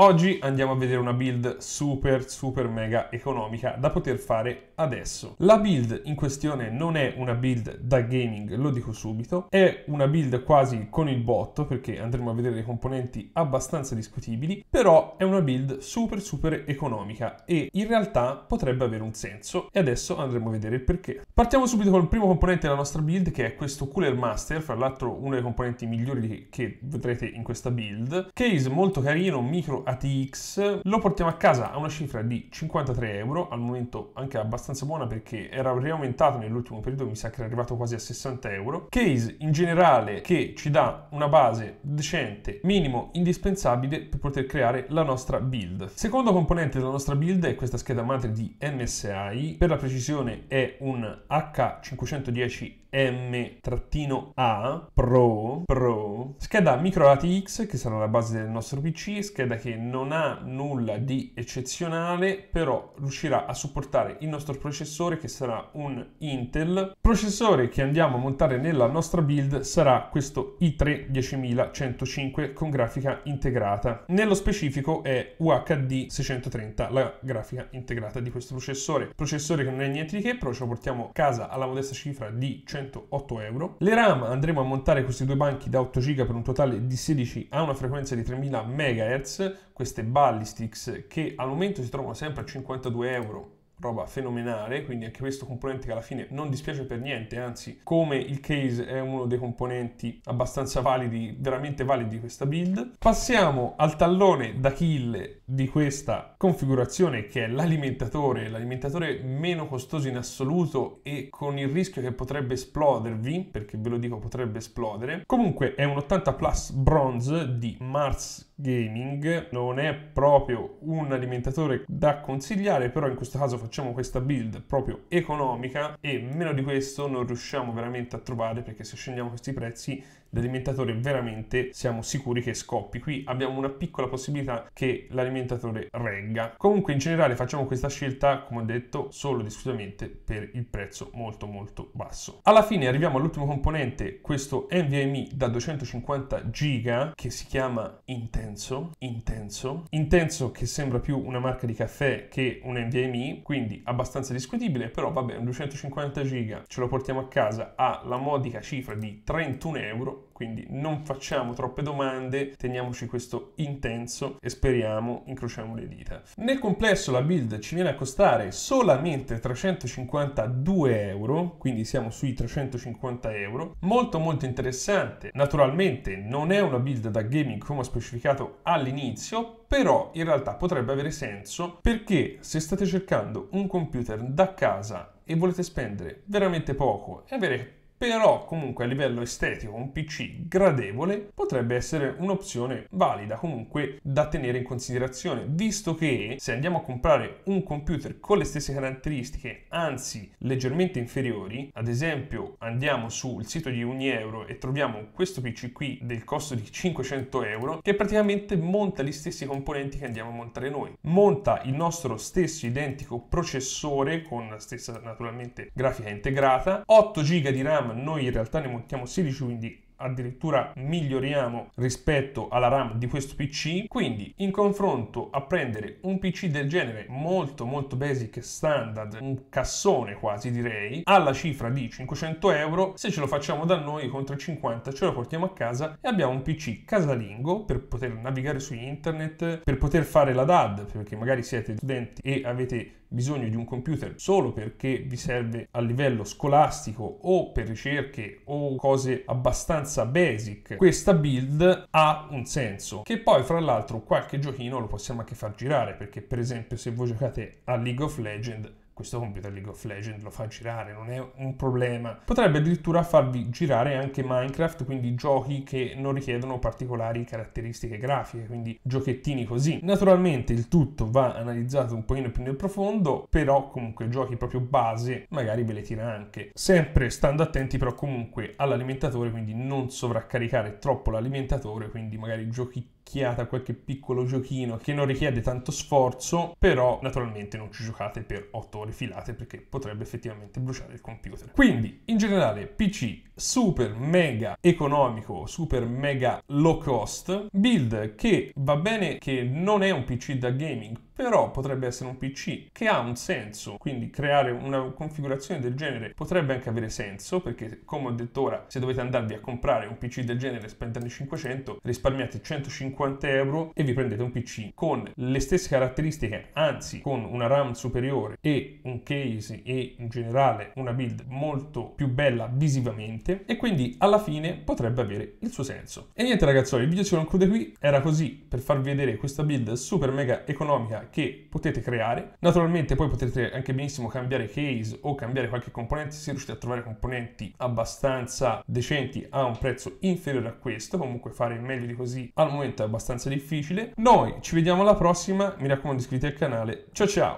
Oggi andiamo a vedere una build super super mega economica da poter fare adesso. La build in questione non è una build da gaming, lo dico subito, è una build quasi con il botto perché andremo a vedere dei componenti abbastanza discutibili, però è una build super super economica e in realtà potrebbe avere un senso e adesso andremo a vedere il perché. Partiamo subito con il primo componente della nostra build che è questo Cooler Master, fra l'altro uno dei componenti migliori che vedrete in questa build, case molto carino, micro ATX, lo portiamo a casa a una cifra di 53 euro, al momento anche abbastanza buona perché era riaumentato nell'ultimo periodo, mi sa che era arrivato quasi a 60 euro. Case in generale che ci dà una base decente, minimo indispensabile per poter creare la nostra build. Secondo componente della nostra build è questa scheda madre di MSI, per la precisione è un H510 M-A Pro Pro scheda micro ATX che sarà la base del nostro PC scheda che non ha nulla di eccezionale, però riuscirà a supportare il nostro processore che sarà un Intel. Il processore che andiamo a montare nella nostra build sarà questo i3 10105 con grafica integrata. Nello specifico è UHD 630 la grafica integrata di questo processore. Processore che non è niente di che, però ce lo portiamo a casa alla modesta cifra di 108 euro. Le RAM andremo a montare questi due banchi da 8 GB per un totale di 16 a una frequenza di 3000 MHz queste ballistics che al momento si trovano sempre a 52 euro roba fenomenale, quindi anche questo componente che alla fine non dispiace per niente, anzi come il case è uno dei componenti abbastanza validi, veramente validi di questa build. Passiamo al tallone d'Achille di questa configurazione che è l'alimentatore, l'alimentatore meno costoso in assoluto e con il rischio che potrebbe esplodervi, perché ve lo dico potrebbe esplodere. Comunque è un 80 plus bronze di Mars Gaming, non è proprio un alimentatore da consigliare, però in questo caso facciamo facciamo questa build proprio economica e meno di questo non riusciamo veramente a trovare perché se scendiamo questi prezzi l'alimentatore veramente siamo sicuri che scoppi. Qui abbiamo una piccola possibilità che l'alimentatore regga. Comunque in generale facciamo questa scelta, come ho detto, solo ed esclusivamente per il prezzo molto molto basso. Alla fine arriviamo all'ultimo componente, questo NVMe da 250 giga che si chiama Intenso, Intenso, Intenso che sembra più una marca di caffè che un NVMe, quindi abbastanza discutibile, però vabbè, un 250 giga ce lo portiamo a casa alla modica cifra di 31 euro quindi non facciamo troppe domande, teniamoci questo intenso e speriamo, incrociamo le dita. Nel complesso la build ci viene a costare solamente 352 euro, quindi siamo sui 350 euro, molto molto interessante. Naturalmente non è una build da gaming come ho specificato all'inizio, però in realtà potrebbe avere senso perché se state cercando un computer da casa e volete spendere veramente poco e avere però comunque a livello estetico un PC gradevole potrebbe essere un'opzione valida comunque da tenere in considerazione, visto che se andiamo a comprare un computer con le stesse caratteristiche, anzi leggermente inferiori, ad esempio andiamo sul sito di Unieuro e troviamo questo PC qui del costo di 500 euro che praticamente monta gli stessi componenti che andiamo a montare noi, monta il nostro stesso identico processore con la stessa naturalmente grafica integrata, 8 giga di RAM RAM, noi in realtà ne montiamo 16, quindi addirittura miglioriamo rispetto alla RAM di questo PC quindi in confronto a prendere un PC del genere molto molto basic standard un cassone quasi direi alla cifra di 500 euro se ce lo facciamo da noi contro 50 ce lo portiamo a casa e abbiamo un PC casalingo per poter navigare su internet per poter fare la DAD perché magari siete studenti e avete bisogno di un computer solo perché vi serve a livello scolastico o per ricerche o cose abbastanza basic, questa build ha un senso. Che poi, fra l'altro, qualche giochino lo possiamo anche far girare perché, per esempio, se voi giocate a League of Legends questo computer League of Legends lo fa girare, non è un problema. Potrebbe addirittura farvi girare anche Minecraft, quindi giochi che non richiedono particolari caratteristiche grafiche, quindi giochettini così. Naturalmente il tutto va analizzato un pochino più nel profondo, però comunque giochi proprio base magari ve le tira anche. Sempre stando attenti però comunque all'alimentatore, quindi non sovraccaricare troppo l'alimentatore, quindi magari giochi a qualche piccolo giochino che non richiede tanto sforzo, però naturalmente non ci giocate per 8 ore filate perché potrebbe effettivamente bruciare il computer. Quindi in generale PC super mega economico, super mega low cost, build che va bene che non è un PC da gaming, però potrebbe essere un PC che ha un senso, quindi creare una configurazione del genere potrebbe anche avere senso, perché come ho detto ora, se dovete andarvi a comprare un PC del genere e spenderne 500, risparmiate 150 euro e vi prendete un PC con le stesse caratteristiche, anzi con una RAM superiore e un case e in generale una build molto più bella visivamente mente e quindi alla fine potrebbe avere il suo senso. E niente ragazzoli, il video si conclude qui, era così per farvi vedere questa build super mega economica che potete creare. Naturalmente poi potrete anche benissimo cambiare case o cambiare qualche componente se riuscite a trovare componenti abbastanza decenti a un prezzo inferiore a questo, comunque fare meglio di così al momento è abbastanza difficile. Noi ci vediamo alla prossima, mi raccomando iscrivetevi al canale, ciao ciao!